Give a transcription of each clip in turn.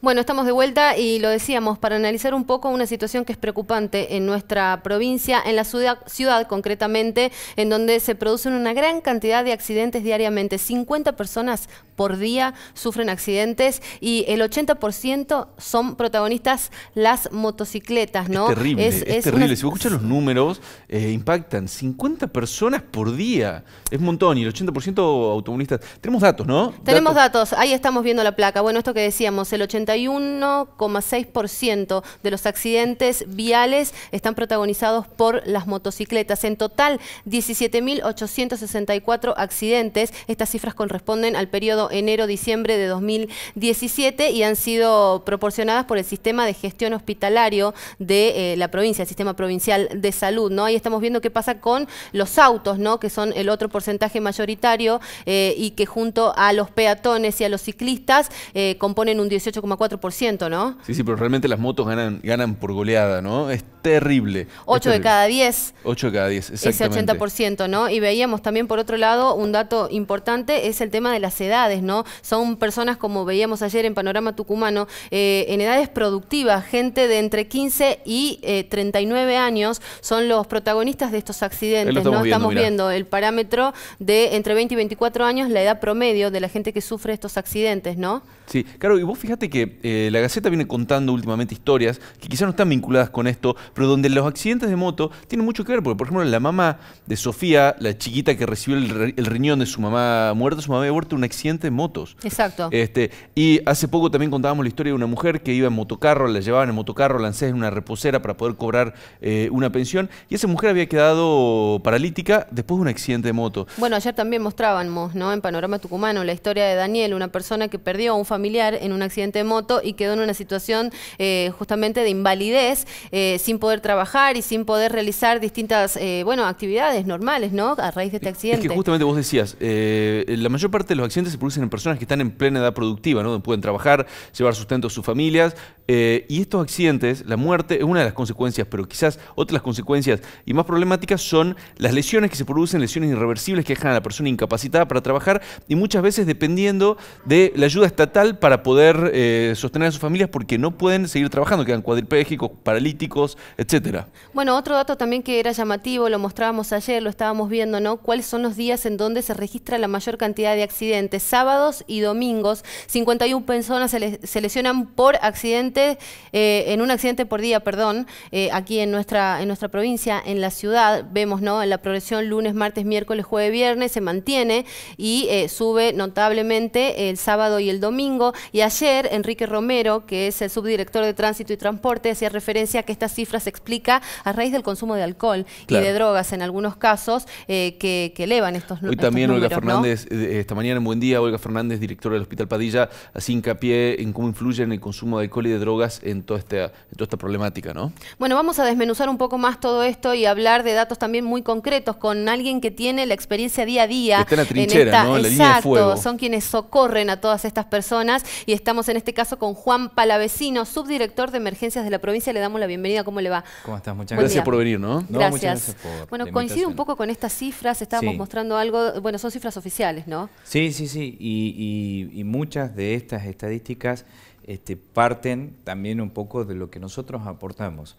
Bueno, estamos de vuelta y lo decíamos, para analizar un poco una situación que es preocupante en nuestra provincia, en la ciudad, concretamente, en donde se producen una gran cantidad de accidentes diariamente. 50 personas por día sufren accidentes y el 80% son protagonistas las motocicletas, ¿no? Es terrible, es, terrible. Si vos escuchas los números, eh, impactan 50 personas por día. Es un montón y el 80% automovilistas. Tenemos datos, ¿no? Tenemos datos. datos. Ahí estamos viendo la placa. Bueno, esto que decíamos, el 80 81,6% de los accidentes viales están protagonizados por las motocicletas. En total, 17.864 accidentes. Estas cifras corresponden al periodo enero-diciembre de 2017 y han sido proporcionadas por el sistema de gestión hospitalario de eh, la provincia, el sistema provincial de salud. Ahí estamos viendo qué pasa con los autos, ¿no? que son el otro porcentaje mayoritario eh, y que junto a los peatones y a los ciclistas eh, componen un 18%. 4%, ¿no? Sí, sí, pero realmente las motos ganan, ganan por goleada, ¿no? Es terrible. 8 de cada 10. 8 de cada 10, exactamente. Ese 80%, ¿no? Y veíamos también, por otro lado, un dato importante es el tema de las edades, ¿no? Son personas, como veíamos ayer en Panorama Tucumano, eh, en edades productivas, gente de entre 15 y 39 eh, años son los protagonistas de estos accidentes, ¿no? estamos viendo el parámetro de entre 20 y 24 años, la edad promedio de la gente que sufre estos accidentes, ¿no? Sí, claro, y vos fíjate que eh, la Gaceta viene contando últimamente historias que quizás no están vinculadas con esto, pero donde los accidentes de moto tienen mucho que ver, porque por ejemplo la mamá de Sofía, la chiquita que recibió el, riñón de su mamá muerta, su mamá había muerto en un accidente de motos. Exacto. Este, y hace poco también contábamos la historia de una mujer que iba en motocarro, la llevaban en motocarro, la en una reposera para poder cobrar eh, una pensión, y esa mujer había quedado paralítica después de un accidente de moto. Bueno, ayer también mostrábamos, ¿no? En Panorama Tucumano, la historia de Daniel, una persona que perdió a un familiar en un accidente de moto y quedó en una situación eh, justamente de invalidez, eh, sin poder trabajar y sin poder realizar distintas eh, bueno, actividades normales, ¿no? A raíz de este accidente. Es que justamente vos decías, la mayor parte de los accidentes se producen en personas que están en plena edad productiva, ¿no? Pueden trabajar, llevar sustento a sus familias. y estos accidentes, la muerte es una de las consecuencias, pero quizás otras consecuencias y más problemáticas son las lesiones que se producen, lesiones irreversibles que dejan a la persona incapacitada para trabajar y muchas veces dependiendo de la ayuda estatal para poder eh, sostener a sus familias porque no pueden seguir trabajando, quedan cuadripégicos, paralíticos, etcétera. Bueno, otro dato también que era llamativo, lo mostrábamos ayer, lo estábamos viendo, ¿no? ¿Cuáles son los días en donde se registra la mayor cantidad de accidentes? Sábados y domingos, 51 personas se, lesionan por accidente, eh, en un accidente por día, perdón, eh, aquí en nuestra, en nuestra provincia, en la ciudad, vemos, ¿no? En la progresión lunes, martes, miércoles, jueves, viernes, se mantiene y sube notablemente el sábado y el domingo. Y ayer, en Enrique Romero, que es el subdirector de Tránsito y Transporte, hacía referencia a que esta cifra se explica a raíz del consumo de alcohol y de drogas en algunos casos eh, que, elevan estos números. Hoy también Olga Fernández, eh, esta mañana en Buen Día, Olga Fernández, director del Hospital Padilla, hace hincapié en cómo influye en el consumo de alcohol y de drogas en toda esta, problemática, ¿no? Bueno, vamos a desmenuzar un poco más todo esto y hablar de datos también muy concretos con alguien que tiene la experiencia día a día. Está en la trinchera, ¿no? exacto, son quienes socorren a todas estas personas y estamos en este este caso con Juan Palavecino, subdirector de emergencias de la provincia. Le damos la bienvenida. ¿Cómo le va? ¿Cómo estás? Muchas gracias por venir, ¿no? gracias. bueno, coincide un poco con estas cifras. Estábamos mostrando algo. Bueno, son cifras oficiales, ¿no? Sí, sí, sí. Y, muchas de estas estadísticas este, parten también un poco de lo que nosotros aportamos.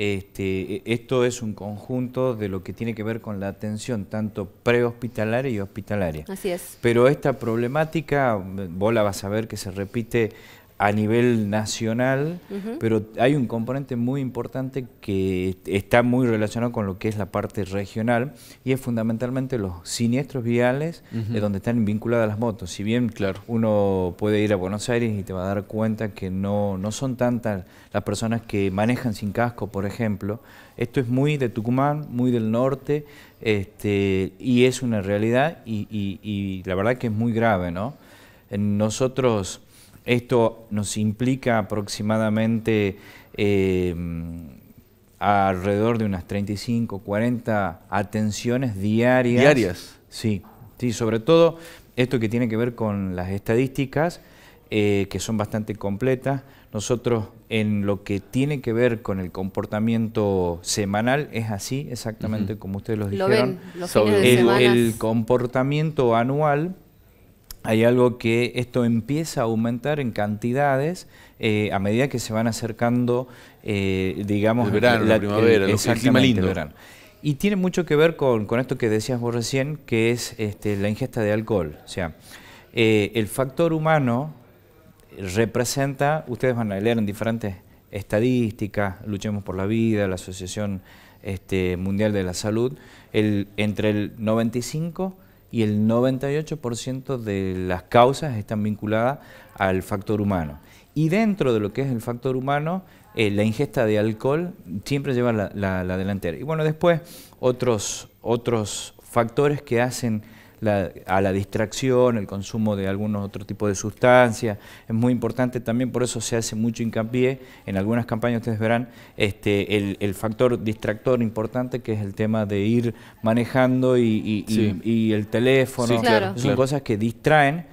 Este, e, esto es un conjunto de lo que tiene que ver con la atención, tanto prehospitalaria y hospitalaria. Así es. Pero esta problemática, mm, vos la vas a ver que se repite a nivel nacional, pero hay un componente muy importante que está muy relacionado con lo que es la parte regional y es fundamentalmente los siniestros viales de eh, donde están vinculadas las motos. Si bien claro. uno puede ir a Buenos Aires y te va a dar cuenta que no, son tantas las personas que manejan sin casco, por ejemplo, esto es muy de Tucumán, muy del norte, este, y es una realidad y, la verdad que es muy grave, ¿no? Nosotros esto nos implica aproximadamente em, alrededor de unas 35, 40 atenciones diarias. ¿Diarias? Sí, sí, sobre todo esto que tiene que ver con las estadísticas, eh, que son bastante completas. Nosotros en lo que tiene que ver con el comportamiento semanal es así, exactamente como ustedes lo dijeron. Lo el comportamiento anual hay algo que esto empieza a aumentar en cantidades eh, a medida que se van acercando, eh, digamos, la, primavera, el, clima lindo. Y tiene mucho que ver con, esto que decías vos recién, que es este, la ingesta de alcohol. O sea, eh, el factor humano representa, ustedes van a leer en diferentes estadísticas, Luchemos por la Vida, la Asociación este, Mundial de la Salud, entre el 95 y el 98% de las causas están vinculadas al factor humano. Y dentro de lo que es el factor humano, eh, la ingesta de alcohol siempre lleva la, la delantera. Y bueno, después otros, otros factores que hacen a la distracción, el consumo de algunos otro tipo de sustancias. Es muy importante también, por eso se hace mucho hincapié, en algunas campañas ustedes verán este, el, factor distractor importante que es el tema de ir manejando y, el teléfono. Son cosas que distraen.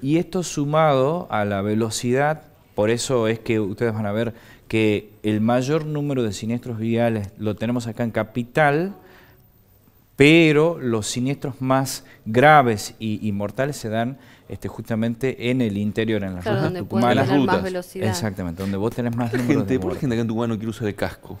Y esto sumado a la velocidad, por eso es que ustedes van a ver que el mayor número de siniestros viales lo tenemos acá en Capital, pero los siniestros más graves y, mortales se dan este, justamente en el interior, en las claro, rutas tucumanas. rutas. Más velocidad. Exactamente, donde vos tenés más gente, ¿Por qué la gente acá en Tucumán no quiere usar el casco?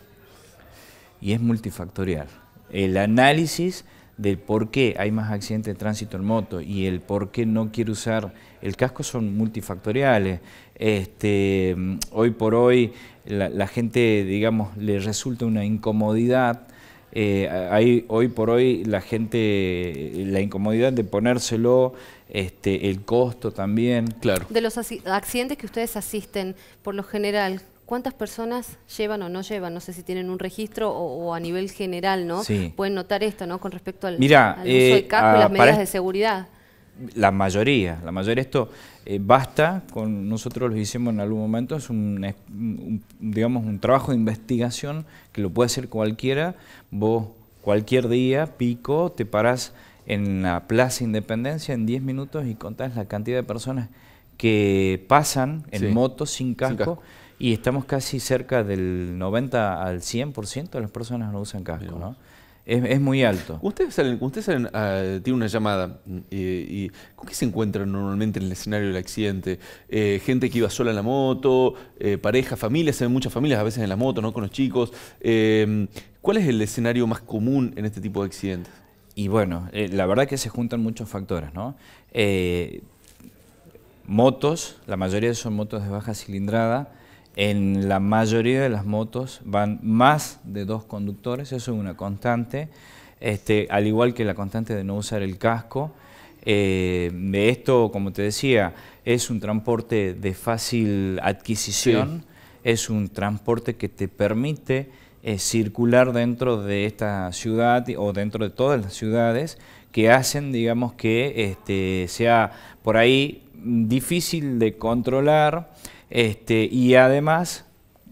Y es multifactorial. El análisis del por qué hay más accidentes de tránsito en moto y el por qué no quiere usar el casco son multifactoriales. Este, mm, hoy por hoy la gente, digamos, le resulta una incomodidad eh, hay, hoy por hoy la gente, la incomodidad de ponérselo, este, el costo también. Claro. De los accidentes que ustedes asisten, por lo general, ¿cuántas personas llevan o no llevan? No sé si tienen un registro o, a nivel general, ¿no? Pueden notar esto, ¿no? Con respecto al, mira uso eh, y las medidas de seguridad la mayoría, la mayoría esto eh, basta, con nosotros lo hicimos en algún momento, es un, digamos, un trabajo de investigación que lo puede hacer cualquiera, vos cualquier día, pico, te parás en la Plaza Independencia en 10 minutos y contás la cantidad de personas que pasan en moto sin casco, y estamos casi cerca del 90 al 100% de las personas no usan casco, ¿no? Es, muy alto. Ustedes, salen, ah, una llamada mm, y ¿con qué se encuentran normalmente en el escenario del accidente? Eh, gente que iba sola en la moto, eh, pareja, familia, se ven muchas familias a veces en la moto, no con los chicos. Eh, ¿Cuál es el escenario más común en este tipo de accidentes? Y bueno, la verdad que se juntan muchos factores, ¿no? motos, la mayoría son motos de baja cilindrada, en la mayoría de las motos van más de dos conductores, eso es una constante, este, al igual que la constante de no usar el casco. Eh, esto, como te decía, es un transporte de fácil adquisición, es un transporte que te permite eh, circular dentro de esta ciudad o dentro de todas las ciudades que hacen, digamos, que este, sea por ahí difícil de controlar. Este, y además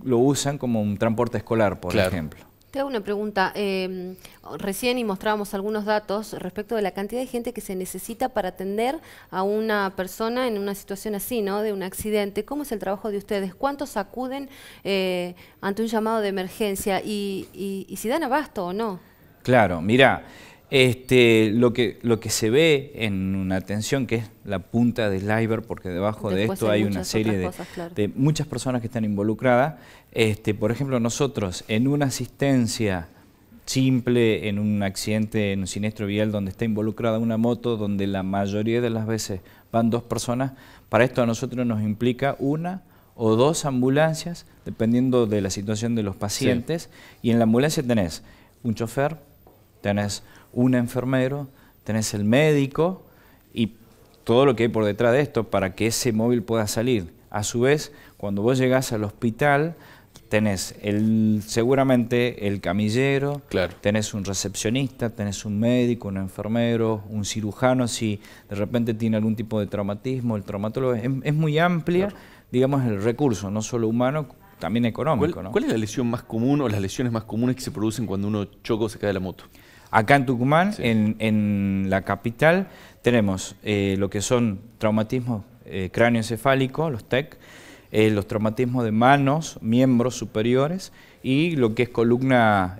lo usan como un transporte escolar, por ejemplo. Te hago una pregunta. Em, recién y mostrábamos algunos datos respecto de la cantidad de gente que se necesita para atender a una persona en una situación así, ¿no? De un accidente. ¿Cómo es el trabajo de ustedes? ¿Cuántos acuden eh, ante un llamado de emergencia? ¿Y, y si dan abasto o no? Claro, mira. Este, lo, que, lo que se ve en una atención, que es la punta del iceberg, porque debajo de esto hay, una serie de, muchas personas que están involucradas. Este, por ejemplo, nosotros en una asistencia simple, en un accidente, en un siniestro vial donde está involucrada una moto, donde la mayoría de las veces van dos personas, para esto a nosotros nos implica una o dos ambulancias, dependiendo de la situación de los pacientes, y en la ambulancia tenés un chofer, tenés un enfermero, tenés el médico y todo lo que hay por detrás de esto para que ese móvil pueda salir. A su vez, cuando vos llegás al hospital, tenés el, seguramente el camillero, tenés un recepcionista, tenés un médico, un enfermero, un cirujano, si de repente tiene algún tipo de traumatismo, el traumatólogo. Es, muy amplia, digamos, el recurso, no solo humano, también económico. ¿Cuál, ¿Cuál es la lesión más común o las lesiones más comunes que se producen cuando uno choca o se cae de la moto? Acá en Tucumán, en, la capital, tenemos eh, lo que son traumatismos eh, cráneoencefálicos, los TEC, eh, los traumatismos de manos, miembros superiores y lo que es columna,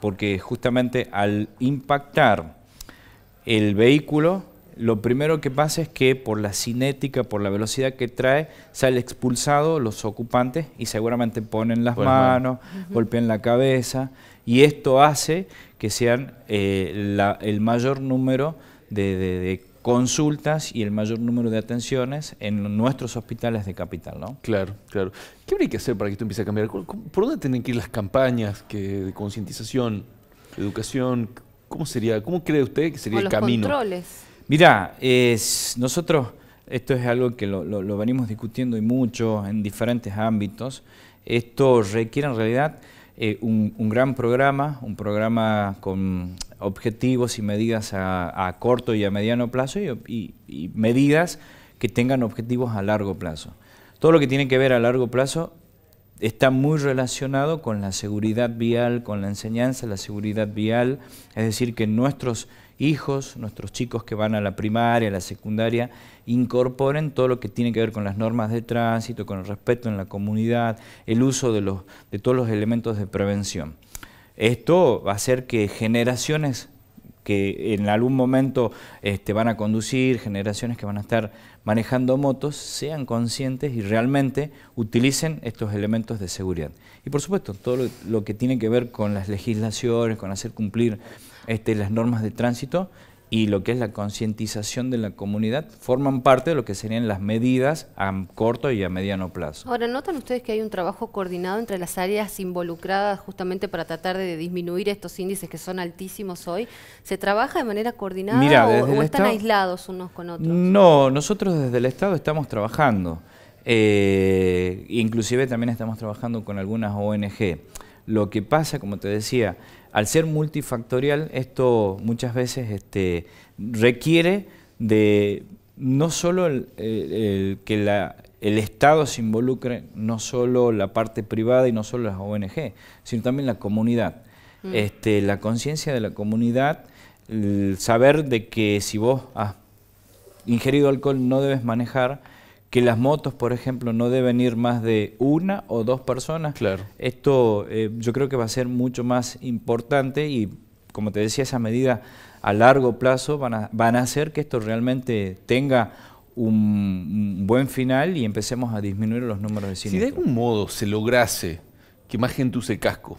porque justamente al impactar el vehículo lo primero que pasa es que por la cinética, por la velocidad que trae, sale expulsado los ocupantes y seguramente ponen las manos, golpean la cabeza y esto hace que sean eh, el mayor número de, consultas y el mayor número de atenciones en nuestros hospitales de capital, ¿no? Claro, claro. ¿Qué habría que hacer para que esto empiece a cambiar? ¿Por dónde tienen que ir las campañas de concientización, educación? ¿Cómo sería, cómo cree usted que sería o el los camino? Controles. Mirá, nosotros, esto es algo que lo, venimos discutiendo y mucho en diferentes ámbitos, esto requiere en realidad eh, un, gran programa, un programa con objetivos y medidas a, corto y a mediano plazo y medidas que tengan objetivos a largo plazo. Todo lo que tiene que ver a largo plazo está muy relacionado con la seguridad vial, con la enseñanza, la seguridad vial, es decir, que nuestros hijos, nuestros chicos que van a la primaria, a la secundaria, incorporen todo lo que tiene que ver con las normas de tránsito, con el respeto en la comunidad, el uso de, los, de todos los elementos de prevención. Esto va a hacer que generaciones que en algún momento este, van a conducir, generaciones que van a estar manejando motos, sean conscientes y realmente utilicen estos elementos de seguridad. Y por supuesto, todo lo, lo que tiene que ver con las legislaciones, con hacer cumplir este, las normas de tránsito y lo que es la concientización de la comunidad forman parte de lo que serían las medidas a corto y a mediano plazo. Ahora, ¿notan ustedes que hay un trabajo coordinado entre las áreas involucradas justamente para tratar de disminuir estos índices que son altísimos hoy? ¿Se trabaja de manera coordinada o, están aislados unos con otros? No, nosotros desde el Estado estamos trabajando. Eh, inclusive también estamos trabajando con algunas ONG. Lo que pasa, como te decía, al ser multifactorial, esto muchas veces este, requiere de no solo que el Estado se involucre, no solo la parte privada y no solo las ONG, sino también la comunidad. Mm. Este, la conciencia de la comunidad, el saber de que si vos has ingerido alcohol no debes manejar, que las motos, por ejemplo, no deben ir más de una o dos personas. Claro. Esto eh, yo creo que va a ser mucho más importante y, como te decía, esa medida a largo plazo van a, hacer que esto realmente tenga un, buen final y empecemos a disminuir los números de siniestros. Si de algún modo se lograse que más gente use casco,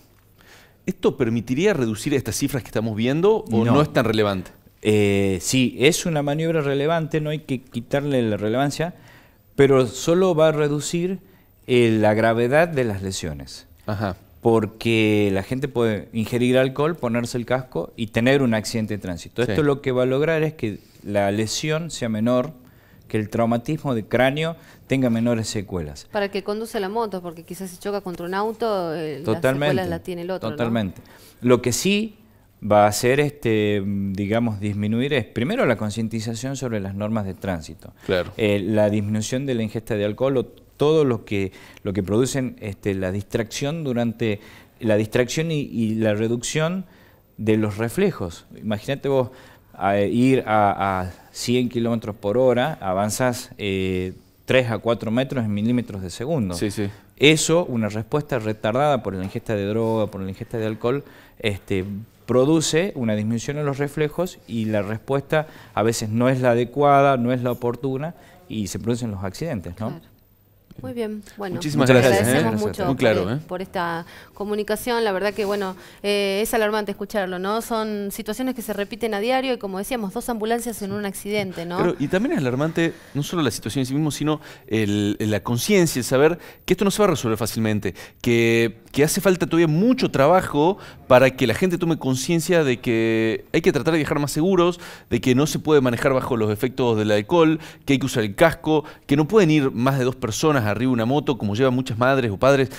¿esto permitiría reducir estas cifras que estamos viendo o no, es tan relevante? Eh, sí, es una maniobra relevante, no hay que quitarle la relevancia pero solo va a reducir eh, la gravedad de las lesiones. Porque la gente puede ingerir alcohol, ponerse el casco y tener un accidente de tránsito. Esto lo que va a lograr es que la lesión sea menor, que el traumatismo de cráneo tenga menores secuelas. Para el que conduce la moto, porque quizás si choca contra un auto, eh, las secuelas la tiene el otro. Totalmente. Lo que sí va a ser, este, digamos, disminuir es primero la concientización sobre las normas de tránsito, claro. Eh, la disminución de la ingesta de alcohol o todo lo que, lo que producen este, la distracción durante la distracción y, la reducción de los reflejos. Imagínate vos a ir a, 100 kilómetros por hora, avanzas 3 eh, a 4 metros en milímetros de segundo. Sí, sí. Eso, una respuesta retardada por la ingesta de droga, por la ingesta de alcohol, este, produce una disminución en los reflejos y la respuesta a veces no es la adecuada, no es la oportuna y se producen los accidentes, ¿no? Muy bien, bueno, muchísimas gracias. Agradecemos ¿eh? mucho claro, ¿eh? por, esta comunicación. La verdad que, bueno, eh, es alarmante escucharlo, ¿no? Son situaciones que se repiten a diario y, como decíamos, dos ambulancias en un accidente, ¿no? y también es alarmante no solo la situación en sí mismo, sino la conciencia, el saber que esto no se va a resolver fácilmente, que, que hace falta todavía mucho trabajo para que la gente tome conciencia de que hay que tratar de viajar más seguros, de que no se puede manejar bajo los efectos del alcohol, que hay que usar el casco, que no pueden ir más de dos personas arriba de una moto, como llevan muchas madres o padres,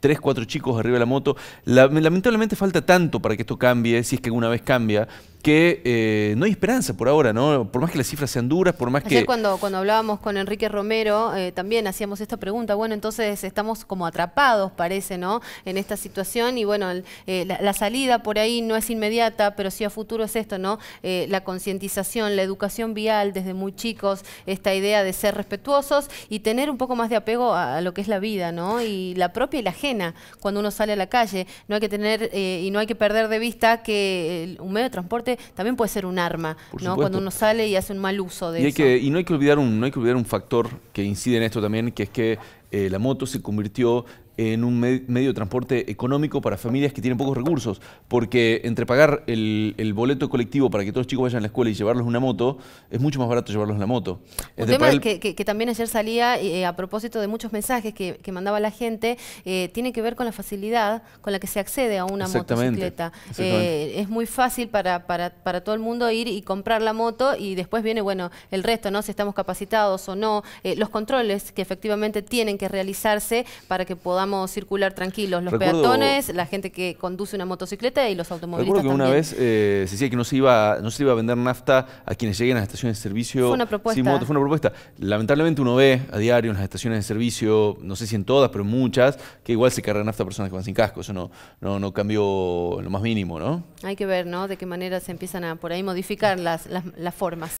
tres, cuatro chicos arriba de la moto. lamentablemente falta tanto para que esto cambie, si es que alguna vez cambia que eh, no hay esperanza por ahora, ¿no? Por más que las cifras sean duras, por más que... Cuando, cuando hablábamos con Enrique Romero, eh, también hacíamos esta pregunta, bueno, entonces estamos como atrapados, parece, ¿no? En esta situación y bueno, eh, la, salida por ahí no es inmediata, pero sí a futuro es esto, ¿no? la concientización, la educación vial desde muy chicos, esta idea de ser respetuosos y tener un poco más de apego a, a lo que es la vida, ¿no? Y la propia y la ajena, cuando uno sale a la calle, no hay que tener y no hay que perder de vista que un medio de transporte también puede ser un arma, ¿no? Cuando uno sale y hace un mal uso de eso. y no hay que olvidar un, no hay que olvidar un factor que incide en esto también, que es que eh, la moto se convirtió en un medio de transporte económico para familias que tienen pocos recursos, porque entre pagar el, boleto colectivo para que todos los chicos vayan a la escuela y llevarlos una moto, es mucho más barato llevarlos en la moto. El tema que, también ayer salía eh, a propósito de muchos mensajes que, mandaba la gente, eh, tiene que ver con la facilidad con la que se accede a una motocicleta. Eh, es muy fácil para, para, para, todo el mundo ir y comprar la moto y después viene, bueno, el resto, ¿no? Si estamos capacitados o no, los controles que efectivamente tienen que realizarse para que podamos circular tranquilos, los peatones, la gente que conduce una motocicleta y los automovilistas Recuerdo que una vez eh, se decía que no se, iba, no iba a vender nafta a quienes lleguen a las estaciones de servicio. Fue una propuesta. fue una propuesta. Lamentablemente uno ve a diario en las estaciones de servicio, no sé si en todas, pero en muchas, que igual se cargan nafta personas que van sin casco. Eso no, no, no cambió lo más mínimo, ¿no? Hay que ver, ¿no? De qué manera se empiezan a por ahí modificar las, las, las formas.